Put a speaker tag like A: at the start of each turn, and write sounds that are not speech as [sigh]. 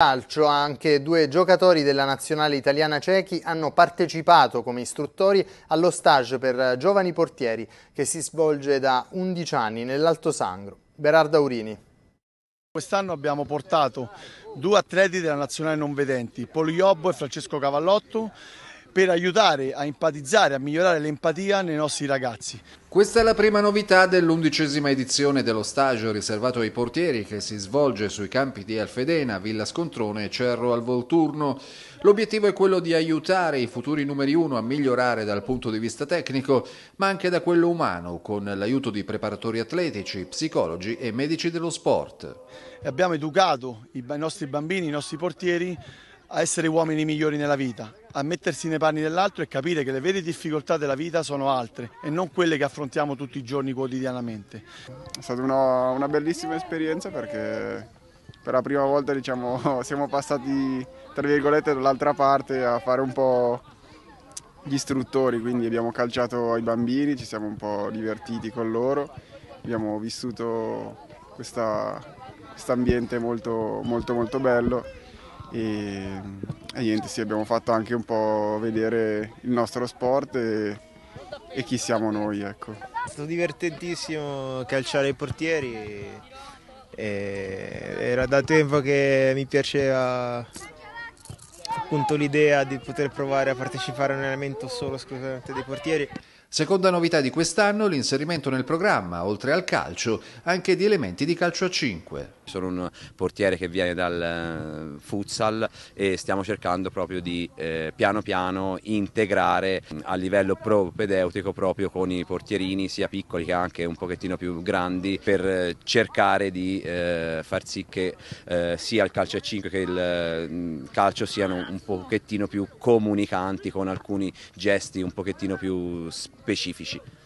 A: calcio anche due giocatori della nazionale italiana cechi hanno partecipato come istruttori allo stage per giovani portieri che si svolge da 11 anni
B: nell'Alto Sangro. Berardo Aurini. Quest'anno abbiamo portato due atleti della nazionale non vedenti, Poliobbo e Francesco Cavallotto per aiutare a empatizzare, a migliorare l'empatia nei nostri ragazzi. Questa è la prima novità dell'undicesima
A: edizione dello stage riservato ai portieri che si svolge sui campi di Alfedena, Villa Scontrone e Cerro al Volturno. L'obiettivo è quello di aiutare i futuri numeri uno a migliorare dal punto di vista tecnico, ma anche da quello umano, con l'aiuto di preparatori atletici,
B: psicologi e medici dello sport. Abbiamo educato i nostri bambini, i nostri portieri a essere uomini migliori nella vita, a mettersi nei panni dell'altro e capire che le vere difficoltà della vita sono altre e non quelle che affrontiamo tutti i giorni quotidianamente.
C: È stata una, una bellissima esperienza perché per la prima volta diciamo, [laughs] siamo passati dall'altra parte a fare un po' gli istruttori, quindi abbiamo calciato i bambini, ci siamo un po' divertiti con loro, abbiamo vissuto questo ambiente molto molto molto bello e, e niente, sì, abbiamo fatto anche un po' vedere il nostro sport e, e chi siamo noi. Ecco. È
D: stato divertentissimo calciare i portieri. E, e era da tempo che mi piaceva appunto l'idea di poter provare a partecipare a un elemento solo
A: esclusivamente dei portieri. Seconda novità di quest'anno l'inserimento nel programma, oltre al calcio,
E: anche di elementi di calcio a 5. Sono un portiere che viene dal eh, futsal e stiamo cercando proprio di eh, piano piano integrare mm, a livello propedeutico proprio con i portierini sia piccoli che anche un pochettino più grandi per eh, cercare di eh, far sì che eh, sia il calcio a 5 che il mm, calcio siano un pochettino più comunicanti con alcuni gesti un pochettino più specifici.